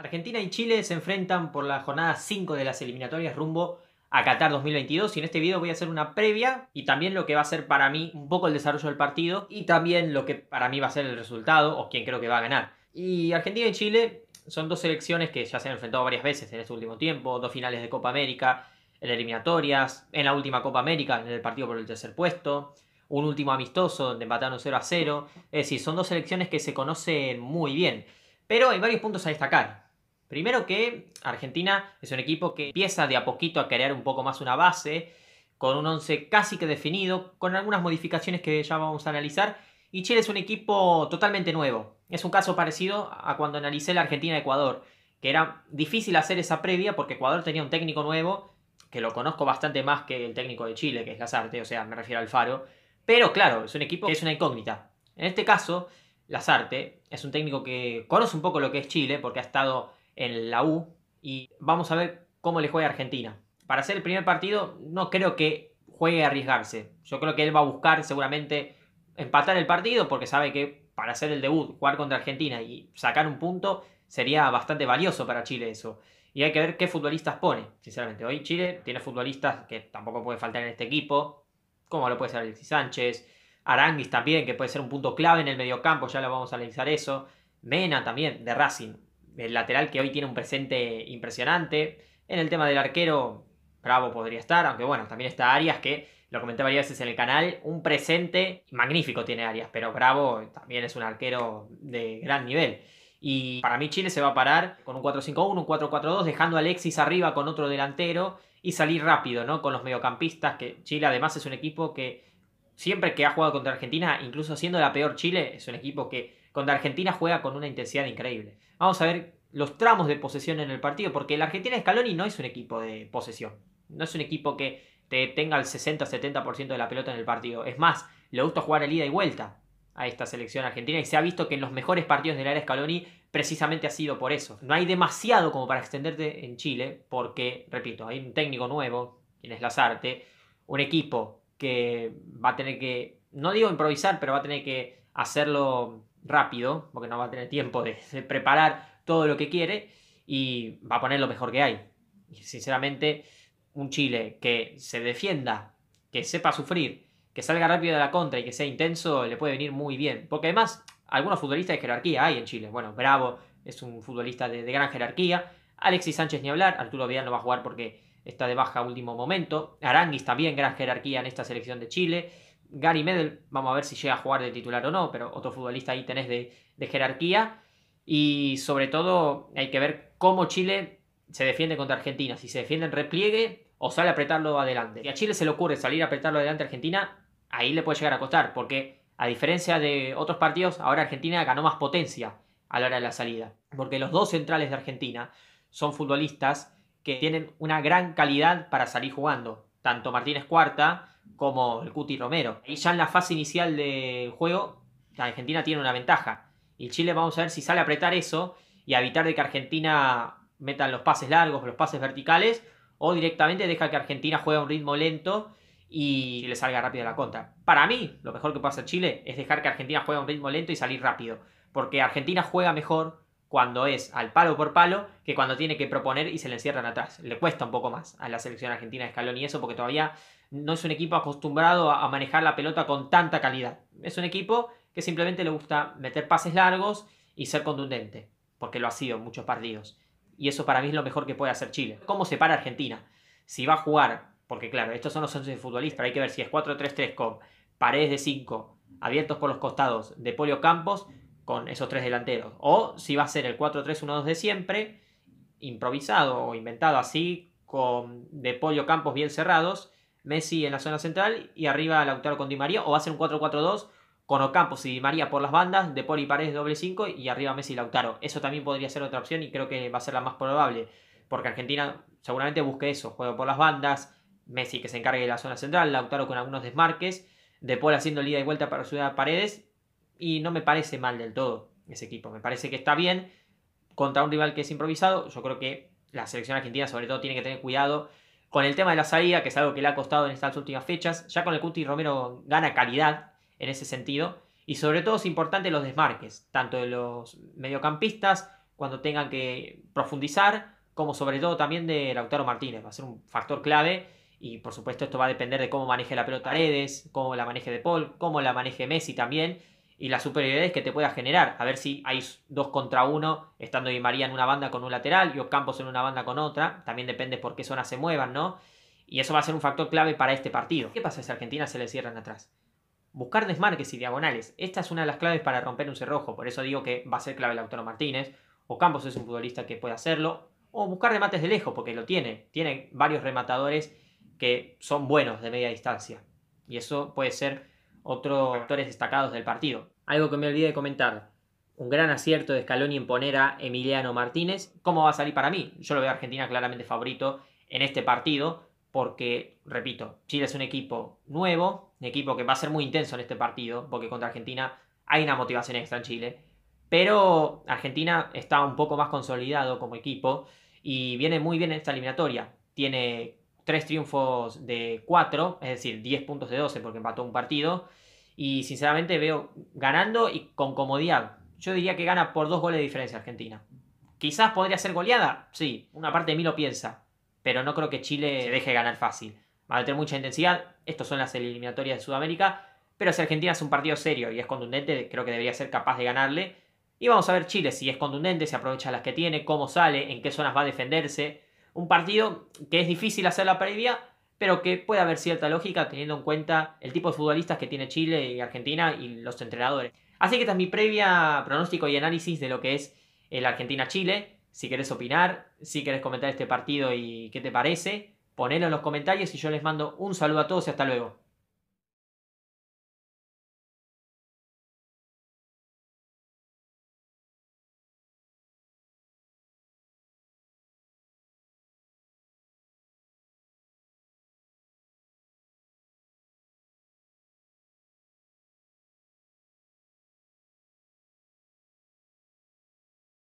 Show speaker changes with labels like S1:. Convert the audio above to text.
S1: Argentina y Chile se enfrentan por la jornada 5 de las eliminatorias rumbo a Qatar 2022 y en este video voy a hacer una previa y también lo que va a ser para mí un poco el desarrollo del partido y también lo que para mí va a ser el resultado o quién creo que va a ganar. Y Argentina y Chile son dos selecciones que ya se han enfrentado varias veces en este último tiempo, dos finales de Copa América, en eliminatorias, en la última Copa América, en el partido por el tercer puesto, un último amistoso donde empataron 0 a 0, es decir, son dos selecciones que se conocen muy bien. Pero hay varios puntos a destacar. Primero que Argentina es un equipo que empieza de a poquito a crear un poco más una base, con un 11 casi que definido, con algunas modificaciones que ya vamos a analizar. Y Chile es un equipo totalmente nuevo. Es un caso parecido a cuando analicé la Argentina-Ecuador, que era difícil hacer esa previa porque Ecuador tenía un técnico nuevo, que lo conozco bastante más que el técnico de Chile, que es Lazarte, o sea, me refiero al Faro. Pero claro, es un equipo que es una incógnita. En este caso, Lazarte es un técnico que conoce un poco lo que es Chile, porque ha estado en la U y vamos a ver cómo le juega Argentina. Para hacer el primer partido no creo que juegue a arriesgarse. Yo creo que él va a buscar seguramente empatar el partido porque sabe que para hacer el debut, jugar contra Argentina y sacar un punto sería bastante valioso para Chile eso. Y hay que ver qué futbolistas pone, sinceramente. Hoy Chile tiene futbolistas que tampoco puede faltar en este equipo, como lo puede ser Alexis Sánchez, Aranguis también, que puede ser un punto clave en el mediocampo, ya lo vamos a analizar eso. Mena también, de Racing el lateral que hoy tiene un presente impresionante. En el tema del arquero, Bravo podría estar, aunque bueno, también está Arias, que lo comenté varias veces en el canal, un presente magnífico tiene Arias, pero Bravo también es un arquero de gran nivel. Y para mí Chile se va a parar con un 4-5-1, un 4-4-2, dejando a Alexis arriba con otro delantero y salir rápido, ¿no? Con los mediocampistas, que Chile además es un equipo que siempre que ha jugado contra Argentina, incluso siendo la peor Chile, es un equipo que cuando Argentina juega con una intensidad increíble. Vamos a ver los tramos de posesión en el partido, porque la Argentina de Scaloni no es un equipo de posesión. No es un equipo que te tenga el 60-70% de la pelota en el partido. Es más, le gusta jugar el ida y vuelta a esta selección argentina y se ha visto que en los mejores partidos del área Scaloni precisamente ha sido por eso. No hay demasiado como para extenderte en Chile porque, repito, hay un técnico nuevo, quien es Lazarte, un equipo que va a tener que, no digo improvisar, pero va a tener que hacerlo rápido, porque no va a tener tiempo de, preparar todo lo que quiere y va a poner lo mejor que hay. sinceramente, un Chile que se defienda, que sepa sufrir, que salga rápido de la contra y que sea intenso, le puede venir muy bien. Porque además, algunos futbolistas de jerarquía hay en Chile. Bueno, Bravo es un futbolista de, gran jerarquía. Alexis Sánchez ni hablar. Arturo Vidal no va a jugar porque está de baja último momento. Aranguis también, gran jerarquía en esta selección de Chile. Gary Medel, vamos a ver si llega a jugar de titular o no, pero otro futbolista ahí tenés de, de jerarquía. Y sobre todo hay que ver cómo Chile se defiende contra Argentina. Si se defiende en repliegue o sale a apretarlo adelante. Si a Chile se le ocurre salir a apretarlo adelante a Argentina, ahí le puede llegar a costar, porque a diferencia de otros partidos, ahora Argentina ganó más potencia a la hora de la salida. Porque los dos centrales de Argentina son futbolistas que tienen una gran calidad para salir jugando. Tanto Martínez Cuarta como el Cuti Romero. Y ya en la fase inicial del juego, la Argentina tiene una ventaja. Y Chile vamos a ver si sale a apretar eso y evitar de que Argentina metan los pases largos, los pases verticales, o directamente deja que Argentina juegue a un ritmo lento y le salga rápido la contra. Para mí, lo mejor que puede hacer Chile es dejar que Argentina juegue a un ritmo lento y salir rápido, porque Argentina juega mejor, cuando es al palo por palo que cuando tiene que proponer y se le encierran atrás. Le cuesta un poco más a la selección argentina de escalón y eso porque todavía no es un equipo acostumbrado a manejar la pelota con tanta calidad. Es un equipo que simplemente le gusta meter pases largos y ser contundente, porque lo ha sido en muchos partidos. Y eso para mí es lo mejor que puede hacer Chile. ¿Cómo se para Argentina? Si va a jugar, porque claro, estos son los centros de futbolistas, pero hay que ver si es 4-3-3 con paredes de 5 abiertos por los costados de Polio Campos, con esos tres delanteros. O si va a ser el 4-3-1-2 de siempre, improvisado o inventado así, con de pollo campos bien cerrados, Messi en la zona central y arriba Lautaro con Di María, o va a ser un 4-4-2 con Ocampos y Di María por las bandas, de y Paredes doble 5 y arriba Messi y Lautaro. Eso también podría ser otra opción y creo que va a ser la más probable, porque Argentina seguramente busque eso, juego por las bandas, Messi que se encargue de la zona central, Lautaro con algunos desmarques, De haciendo el ida y vuelta para Ciudad Paredes y no me parece mal del todo ese equipo. Me parece que está bien contra un rival que es improvisado. Yo creo que la selección argentina sobre todo tiene que tener cuidado con el tema de la salida, que es algo que le ha costado en estas últimas fechas. Ya con el Cuti Romero gana calidad en ese sentido. Y sobre todo es importante los desmarques, tanto de los mediocampistas, cuando tengan que profundizar, como sobre todo también de Lautaro Martínez. Va a ser un factor clave. Y por supuesto esto va a depender de cómo maneje la pelota Aredes, cómo la maneje De Paul, cómo la maneje Messi también y las superioridades que te pueda generar. A ver si hay dos contra uno, estando y María en una banda con un lateral y Ocampos en una banda con otra. También depende por qué zona se muevan, ¿no? Y eso va a ser un factor clave para este partido. ¿Qué pasa si a Argentina se le cierran atrás? Buscar desmarques y diagonales. Esta es una de las claves para romper un cerrojo. Por eso digo que va a ser clave el Lautaro Martínez. Ocampos es un futbolista que puede hacerlo. O buscar remates de lejos, porque lo tiene. Tiene varios rematadores que son buenos de media distancia. Y eso puede ser otros actores destacados del partido. Algo que me olvidé de comentar, un gran acierto de Scaloni en poner a Emiliano Martínez. ¿Cómo va a salir para mí? Yo lo veo a Argentina claramente favorito en este partido porque, repito, Chile es un equipo nuevo, un equipo que va a ser muy intenso en este partido, porque contra Argentina hay una motivación extra en Chile. Pero Argentina está un poco más consolidado como equipo y viene muy bien en esta eliminatoria. Tiene Tres triunfos de cuatro, es decir, 10 puntos de 12 porque empató un partido. Y sinceramente veo ganando y con comodidad. Yo diría que gana por dos goles de diferencia Argentina. Quizás podría ser goleada, sí, una parte de mí lo piensa, pero no creo que Chile se deje ganar fácil. Va a tener mucha intensidad, estos son las eliminatorias de Sudamérica, pero si Argentina es un partido serio y es contundente, creo que debería ser capaz de ganarle. Y vamos a ver Chile, si es contundente, si aprovecha las que tiene, cómo sale, en qué zonas va a defenderse un partido que es difícil hacer la previa, pero que puede haber cierta lógica teniendo en cuenta el tipo de futbolistas que tiene Chile y Argentina y los entrenadores. Así que esta es mi previa pronóstico y análisis de lo que es el Argentina-Chile. Si querés opinar, si querés comentar este partido y qué te parece, ponelo en los comentarios y yo les mando un saludo a todos y hasta luego.